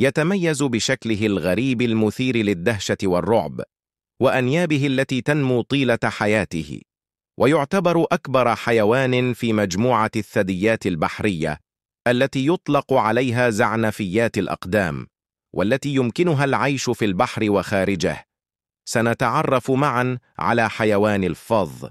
يتميز بشكله الغريب المثير للدهشة والرعب وأنيابه التي تنمو طيلة حياته ويعتبر أكبر حيوان في مجموعة الثدييات البحرية التي يطلق عليها زعنفيات الأقدام والتي يمكنها العيش في البحر وخارجه سنتعرف معا على حيوان الفظ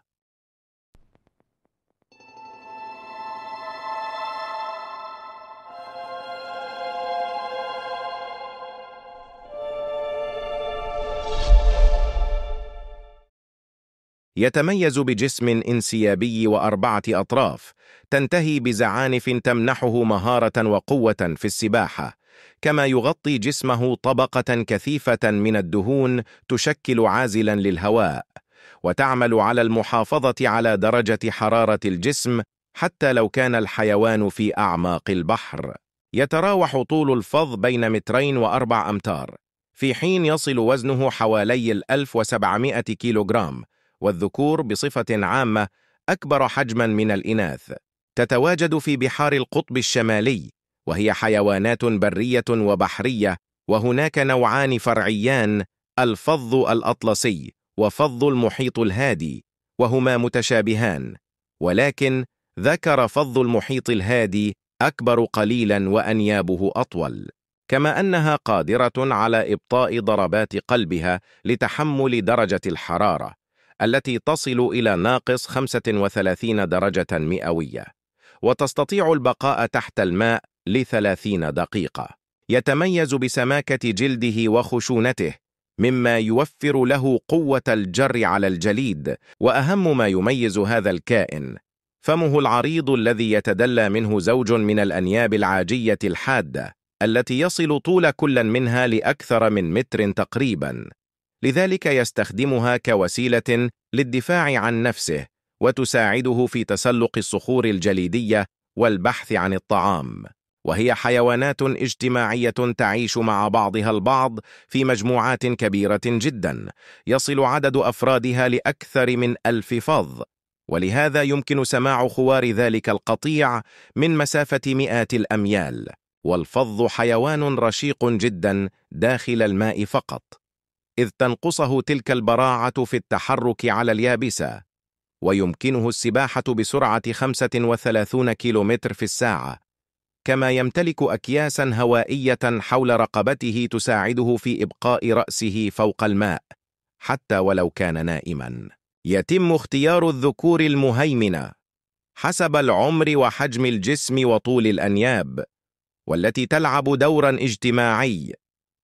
يتميز بجسم انسيابي وأربعة أطراف تنتهي بزعانف تمنحه مهارة وقوة في السباحة كما يغطي جسمه طبقة كثيفة من الدهون تشكل عازلا للهواء وتعمل على المحافظة على درجة حرارة الجسم حتى لو كان الحيوان في أعماق البحر يتراوح طول الفظ بين مترين وأربع أمتار في حين يصل وزنه حوالي 1700 كيلوغرام والذكور بصفة عامة أكبر حجما من الإناث تتواجد في بحار القطب الشمالي وهي حيوانات برية وبحرية وهناك نوعان فرعيان الفظ الأطلسي وفظ المحيط الهادي وهما متشابهان ولكن ذكر فظ المحيط الهادي أكبر قليلا وأنيابه أطول كما أنها قادرة على إبطاء ضربات قلبها لتحمل درجة الحرارة التي تصل إلى ناقص 35 درجة مئوية وتستطيع البقاء تحت الماء لثلاثين دقيقة يتميز بسماكة جلده وخشونته مما يوفر له قوة الجر على الجليد وأهم ما يميز هذا الكائن فمه العريض الذي يتدلى منه زوج من الأنياب العاجية الحادة التي يصل طول كل منها لأكثر من متر تقريباً لذلك يستخدمها كوسيلة للدفاع عن نفسه وتساعده في تسلق الصخور الجليدية والبحث عن الطعام وهي حيوانات اجتماعية تعيش مع بعضها البعض في مجموعات كبيرة جدا يصل عدد أفرادها لأكثر من ألف فظ ولهذا يمكن سماع خوار ذلك القطيع من مسافة مئات الأميال والفظ حيوان رشيق جدا داخل الماء فقط إذ تنقصه تلك البراعة في التحرك على اليابسة ويمكنه السباحة بسرعة 35 كيلومتر في الساعة كما يمتلك أكياسا هوائية حول رقبته تساعده في إبقاء رأسه فوق الماء حتى ولو كان نائما يتم اختيار الذكور المهيمنة حسب العمر وحجم الجسم وطول الأنياب والتي تلعب دورا اجتماعي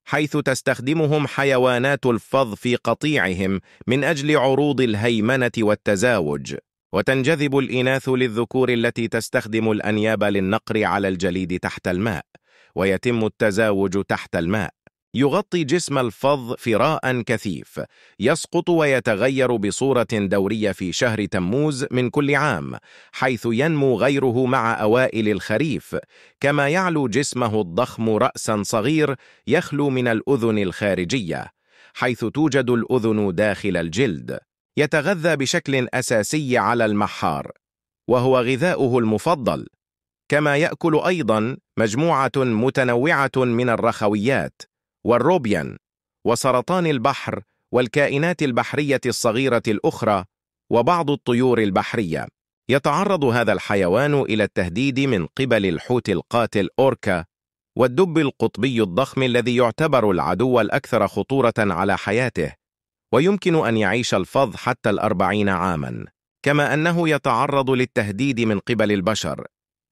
حيث تستخدمهم حيوانات الفظ في قطيعهم من أجل عروض الهيمنة والتزاوج وتنجذب الإناث للذكور التي تستخدم الأنياب للنقر على الجليد تحت الماء ويتم التزاوج تحت الماء يغطي جسم الفظ فراء كثيف يسقط ويتغير بصورة دورية في شهر تموز من كل عام حيث ينمو غيره مع أوائل الخريف كما يعلو جسمه الضخم رأسا صغير يخلو من الأذن الخارجية حيث توجد الأذن داخل الجلد يتغذى بشكل أساسي على المحار وهو غذاؤه المفضل كما يأكل أيضا مجموعة متنوعة من الرخويات والروبيان وسرطان البحر والكائنات البحرية الصغيرة الأخرى وبعض الطيور البحرية يتعرض هذا الحيوان إلى التهديد من قبل الحوت القاتل أوركا والدب القطبي الضخم الذي يعتبر العدو الأكثر خطورة على حياته ويمكن أن يعيش الفظ حتى الأربعين عاماً كما أنه يتعرض للتهديد من قبل البشر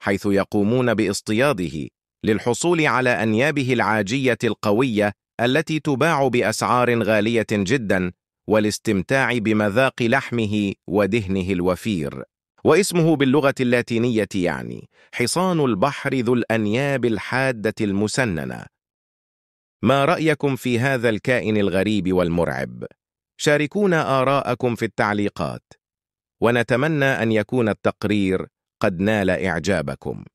حيث يقومون باصطياده للحصول على أنيابه العاجية القوية التي تباع بأسعار غالية جدا والاستمتاع بمذاق لحمه ودهنه الوفير واسمه باللغة اللاتينية يعني حصان البحر ذو الأنياب الحادة المسننة ما رأيكم في هذا الكائن الغريب والمرعب؟ شاركونا آراءكم في التعليقات ونتمنى أن يكون التقرير قد نال إعجابكم